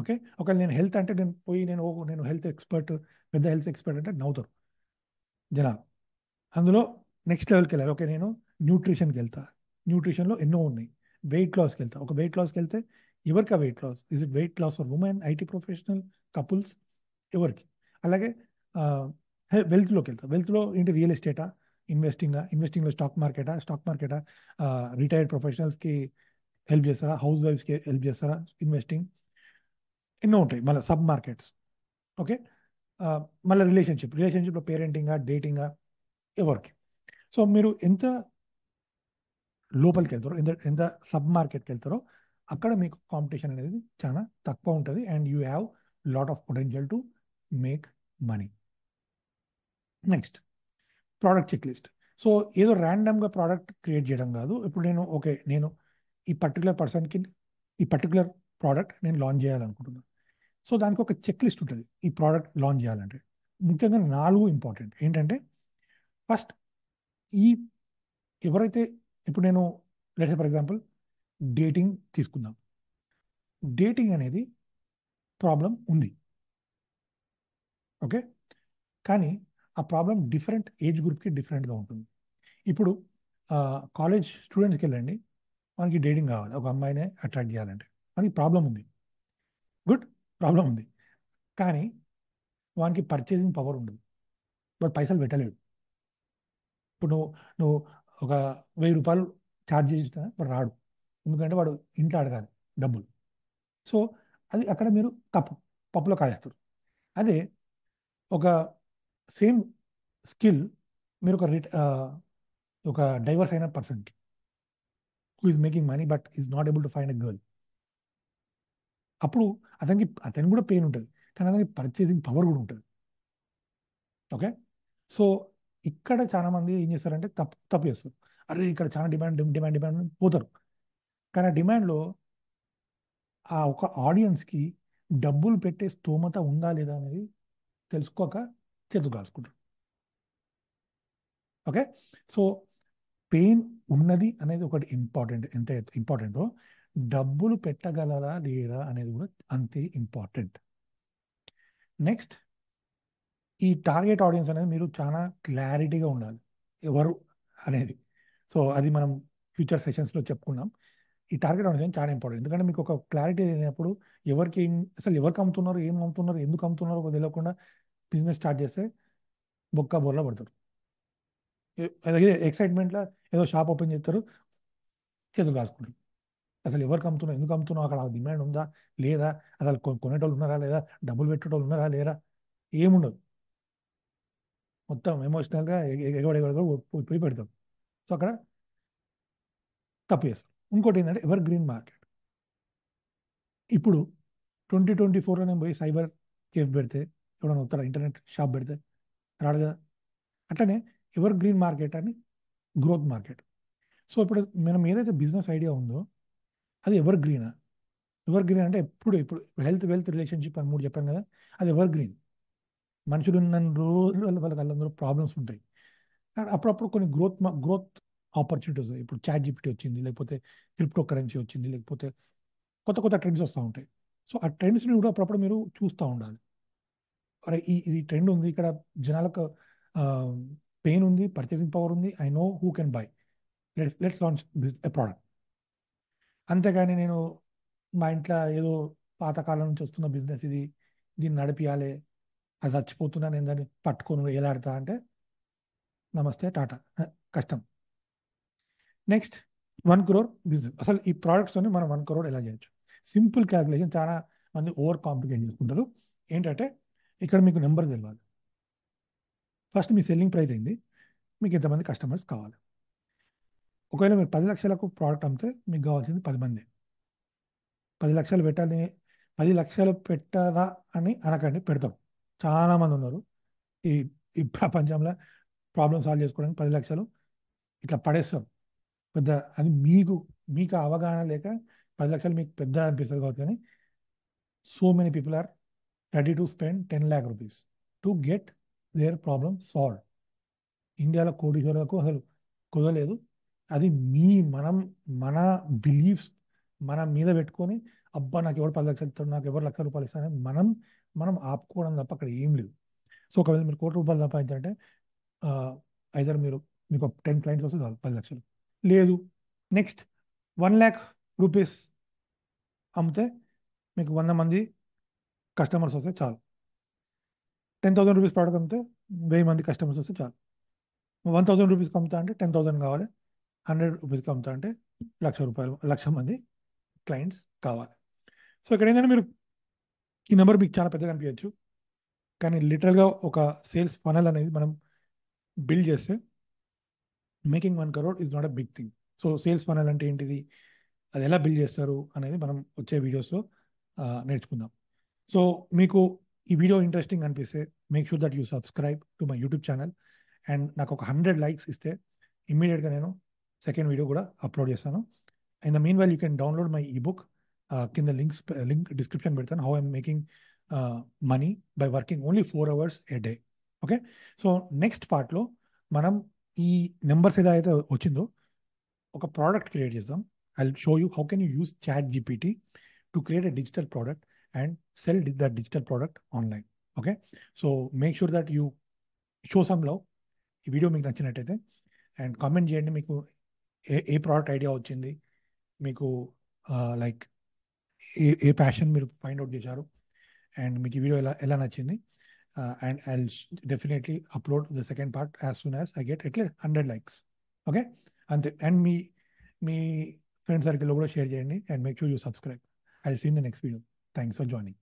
ఓకే ఒకవేళ నేను హెల్త్ అంటే నేను పోయి నేను నేను హెల్త్ ఎక్స్పర్ట్ పెద్ద హెల్త్ ఎక్స్పర్ట్ అంటే నవ్వుతారు జనాలు అందులో నెక్స్ట్ లెవెల్కి వెళ్ళాలి ఓకే నేను న్యూట్రిషన్కి వెళ్తా న్యూట్రిషన్లో ఎన్నో ఉన్నాయి వెయిట్ లాస్కి వెళ్తా ఒక వెయిట్ లాస్కి వెళ్తే ఎవరికి ఆ weight loss is it weight loss for women IT professional couples ఎవరికి అలాగే వెల్త్లోకి వెళ్తా వెల్త్లో ఏంటి రియల్ ఎస్టేటా ఇన్వెస్టింగా ఇన్వెస్టింగ్లో స్టాక్ మార్కెటా స్టాక్ మార్కెటా రిటైర్డ్ ప్రొఫెషనల్స్కి హెల్ప్ చేస్తారా హౌస్ వైఫ్స్కి హెల్ప్ చేస్తారా ఇన్వెస్టింగ్ ఎన్నో ఉంటాయి మళ్ళీ సబ్ మార్కెట్స్ ఓకే మళ్ళీ రిలేషన్షిప్ రిలేషన్షిప్లో పేరెంటింగా డేటింగా ఎవరికి సో మీరు ఎంత లోపలికి వెళ్తారో ఎంత ఎంత సబ్ మార్కెట్కి వెళ్తారో అక్కడ మీకు కాంపిటీషన్ అనేది చాలా తక్కువ ఉంటుంది and you have lot of potential to make money next product check list so ఏదో ర్యాండమ్గా ప్రోడక్ట్ క్రియేట్ చేయడం కాదు ఇప్పుడు నేను ఓకే నేను ఈ పర్టికులర్ పర్సన్కి ఈ పర్టికులర్ ప్రోడక్ట్ నేను లాంచ్ చేయాలనుకుంటున్నాను సో దానికి ఒక చెక్ లిస్ట్ ఉంటుంది ఈ ప్రోడక్ట్ లాంచ్ చేయాలంటే ముఖ్యంగా నాలుగు ఇంపార్టెంట్ ఏంటంటే ఫస్ట్ ఈ ఎవరైతే ఇప్పుడు నేను లెట్ ఫర్ ఎగ్జాంపుల్ డేటింగ్ తీసుకుందాం డేటింగ్ అనేది ప్రాబ్లం ఉంది ఓకే కానీ ఆ ప్రాబ్లం డిఫరెంట్ ఏజ్ గ్రూప్కి డిఫరెంట్గా ఉంటుంది ఇప్పుడు కాలేజ్ స్టూడెంట్స్కి వెళ్ళండి మనకి డేటింగ్ కావాలి ఒక అమ్మాయినే అట్రాక్ట్ చేయాలంటే మనకి ప్రాబ్లం ఉంది గుడ్ ప్రాబ్లం ఉంది కానీ వానికి పర్చేసింగ్ పవర్ ఉండదు బట్ పైసలు పెట్టలేడు ఇప్పుడు నువ్వు నువ్వు ఒక వెయ్యి రూపాయలు ఛార్జ్ చేసినా వాడు రాడు ఎందుకంటే వాడు ఇంట్లో అడగాలి డబ్బులు సో అది అక్కడ మీరు తప్పు పప్పులో కాజేస్తారు అదే ఒక సేమ్ స్కిల్ మీరు ఒక రిట ఒక డైవర్స్ అయిన పర్సన్కి who is making money but is not able to find a girl అప్పుడు అతనికి అతనికి కూడా పెయిన్ ఉంటుంది కానీ అతనికి పర్చేసింగ్ పవర్ కూడా ఉంటుంది ఓకే సో ఇక్కడ చాలా మంది ఏం చేస్తారంటే తప్పు తప్పు చేస్తారు అరే ఇక్కడ చాలా డిమాండ్ డిమాండ్ డిమాండ్ పోతారు కానీ ఆ డిమాండ్లో ఆ ఒక ఆడియన్స్కి డబ్బులు పెట్టే స్తోమత ఉందా లేదా అనేది తెలుసుకోక చేతులు కాల్చుకుంటారు ఓకే సో పెయిన్ ఉన్నది అనేది ఒకటి ఇంపార్టెంట్ ఎంత ఇంపార్టెంటో డబ్బులు పెట్టగలరా లేరా అనేది కూడా అంతే ఇంపార్టెంట్ నెక్స్ట్ ఈ టార్గెట్ ఆడియన్స్ అనేది మీరు చాలా క్లారిటీగా ఉండాలి ఎవరు అనేది సో అది మనం ఫ్యూచర్ సెషన్స్లో చెప్పుకున్నాం ఈ టార్గెట్ ఆడియన్స్ చాలా ఇంపార్టెంట్ ఎందుకంటే మీకు ఒక క్లారిటీ లేనప్పుడు ఎవరికి అసలు ఎవరికి అమ్ముతున్నారు ఏం అమ్ముతున్నారు ఎందుకు ఒక తెలియకుండా బిజినెస్ స్టార్ట్ చేస్తే బొక్క బోర్లో పడతారు ఇదే ఎక్సైట్మెంట్లో ఏదో షాప్ ఓపెన్ చేస్తారు చేతులు కాసుకుంటారు అసలు ఎవరికి అమ్ముతున్నావు ఎందుకు అమ్ముతున్నావు అక్కడ డిమాండ్ ఉందా లేదా అసలు కొనేటోళ్ళు ఉన్నారా లేదా డబ్బులు పెట్టేటోళ్ళు ఉన్నారా లేరా ఏముండదు మొత్తం ఎమోషనల్గా ఎగబడి ఎగబడి పోయి పెడతాం సో అక్కడ తప్పు చేస్తాం ఇంకోటి ఏంటంటే ఎవర్ గ్రీన్ మార్కెట్ ఇప్పుడు ట్వంటీ ట్వంటీ ఫోర్లో నేను పోయి సైబర్ కేఫ్ పెడితే ఎవడన్నా వస్తారా ఇంటర్నెట్ షాప్ పెడితే రాడు కదా అట్లనే ఎవర్ గ్రీన్ మార్కెట్ అని గ్రోత్ మార్కెట్ సో ఇప్పుడు మనం ఏదైతే బిజినెస్ ఐడియా ఉందో అది ఎవర్ గ్రీనా ఎవర్ గ్రీన్ అంటే ఎప్పుడు ఇప్పుడు హెల్త్ వెల్త్ రిలేషన్షిప్ అని మూడు చెప్పాను కదా అది ఎవర్ గ్రీన్ మనుషులు ఉన్న రోజులు వాళ్ళకి వాళ్ళందరూ ప్రాబ్లమ్స్ ఉంటాయి అప్పుడప్పుడు కొన్ని గ్రోత్ గ్రోత్ ఆపర్చునిటీస్ ఇప్పుడు చాట్ జిప్టీ వచ్చింది లేకపోతే క్రిప్టో కరెన్సీ వచ్చింది లేకపోతే కొత్త కొత్త ట్రెండ్స్ వస్తూ ఉంటాయి సో ఆ ట్రెండ్స్ని కూడా అప్పుడప్పుడు మీరు చూస్తూ ఉండాలి అరే ఈ ఈ ట్రెండ్ ఉంది ఇక్కడ జనాలకు పెయిన్ ఉంది పర్చేసింగ్ పవర్ ఉంది I know who can buy let's let's launch a product అంతేగాని నేను మా ఇంట్లో ఏదో పాతకాలం నుంచి వస్తున్న బిజినెస్ ఇది దీన్ని నడిపియాలి అది చచ్చిపోతున్నాను ఏందని పట్టుకొని వేలాడతా అంటే నమస్తే టాటా కష్టం నెక్స్ట్ వన్ క్రోర్ బిజినెస్ అసలు ఈ ప్రోడక్ట్స్ అని మనం వన్ క్రోర్ ఎలా చేయొచ్చు సింపుల్ క్యాల్కులేషన్ చాలా మంది ఓవర్ కాంప్లికేట్ చేసుకుంటారు ఏంటంటే ఇక్కడ మీకు నెంబర్ తెలియాలి ఫస్ట్ మీ సెల్లింగ్ ప్రైస్ అయింది మీకు ఇంతమంది కస్టమర్స్ కావాలి ఒకవేళ మీరు పది లక్షలకు ప్రోడక్ట్ అమ్మితే మీకు కావాల్సింది పది మంది పది లక్షలు పెట్టాలి పది లక్షలు పెట్టాలా అని అనకండి పెడతాం చాలా మంది ఉన్నారు ఈ ఈ ప్రపంచంలో ప్రాబ్లమ్ సాల్వ్ చేసుకోవడానికి పది లక్షలు ఇట్లా పడేస్తారు పెద్ద అది మీకు మీకు అవగాహన లేక పది లక్షలు మీకు పెద్ద అనిపిస్తుంది కావచ్చు కానీ so many people are ready to spend ten lakh rupees to get their problem solve ఇండియాలో కోటీశ్వరులకు అసలు కుదరలేదు అది మీ మనం మన బిలీఫ్స్ మన మీద పెట్టుకొని అబ్బా నాకు ఎవరు పది లక్షలు ఇస్తారు నాకు ఎవరు లక్ష రూపాయలు ఇస్తారని మనం మనం ఆపుకోవడం తప్ప అక్కడ ఏం లేదు సో ఒకవేళ మీరు కోటి రూపాయలు సంపాదించాలంటే ఐదర్ మీరు మీకు టెన్ క్లయింట్స్ వస్తే చాలు పది లక్షలు లేదు నెక్స్ట్ వన్ ల్యాక్ రూపీస్ అమ్మితే మీకు వంద మంది కస్టమర్స్ వస్తే చాలు టెన్ థౌసండ్ రూపీస్ ప్రోడక్ట్ అమ్మితే వెయ్యి మంది కస్టమర్స్ వస్తే చాలు వన్ థౌసండ్ రూపీస్కి అమ్ముతా అంటే టెన్ థౌసండ్ కావాలి హండ్రెడ్ రూపీస్కి అమ్ముతా అంటే లక్ష రూపాయలు లక్ష మంది క్లయింట్స్ కావాలి సో ఇక్కడ ఏంటంటే మీరు ఈ నెంబర్ మీకు చాలా పెద్దగా అనిపించచ్చు కానీ లిటరల్గా ఒక సేల్స్ ఫనల్ అనేది మనం బిల్డ్ చేస్తే making one crore is not a big thing so sales funnel అంటే ఏంటిది అది ఎలా బిల్డ్ చేస్తారు అనేది మనం వచ్చే వీడియోస్లో నేర్చుకుందాం సో మీకు ఈ వీడియో ఇంట్రెస్టింగ్ అనిపిస్తే make sure that you subscribe to my YouTube channel and నాకు ఒక హండ్రెడ్ లైక్స్ ఇస్తే ఇమ్మీడియట్గా నేను సెకండ్ వీడియో కూడా అప్లోడ్ చేస్తాను and the meanwhile you can download my e book కింద లింక్స్ లింక్ డిస్క్రిప్షన్ పెడతాను how I'm making money by working only four hours a day okay so next పార్ట్లో మనం ఈ నెంబర్స్ ఏదైతే వచ్చిందో ఒక ప్రోడక్ట్ క్రియేట్ చేద్దాం I show you how can you use chat GPT to create a digital product and sell that digital product online okay so make sure that you show some love ఈ video మీకు నచ్చినట్టయితే and comment చేయండి మీకు ఏ ఏ product idea వచ్చింది మీకు like ఏ ఏ passion మీరు ఫైండ్ అవుట్ చేశారు అండ్ మీకు ఈ వీడియో ఎలా ఎలా నచ్చింది and I definitely upload the second part as soon as I get at least hundred likes okay అంతే అండ్ మీ మీ ఫ్రెండ్ సర్కిల్లో కూడా షేర్ చేయండి and make sure you subscribe I see in the next video thanks for joining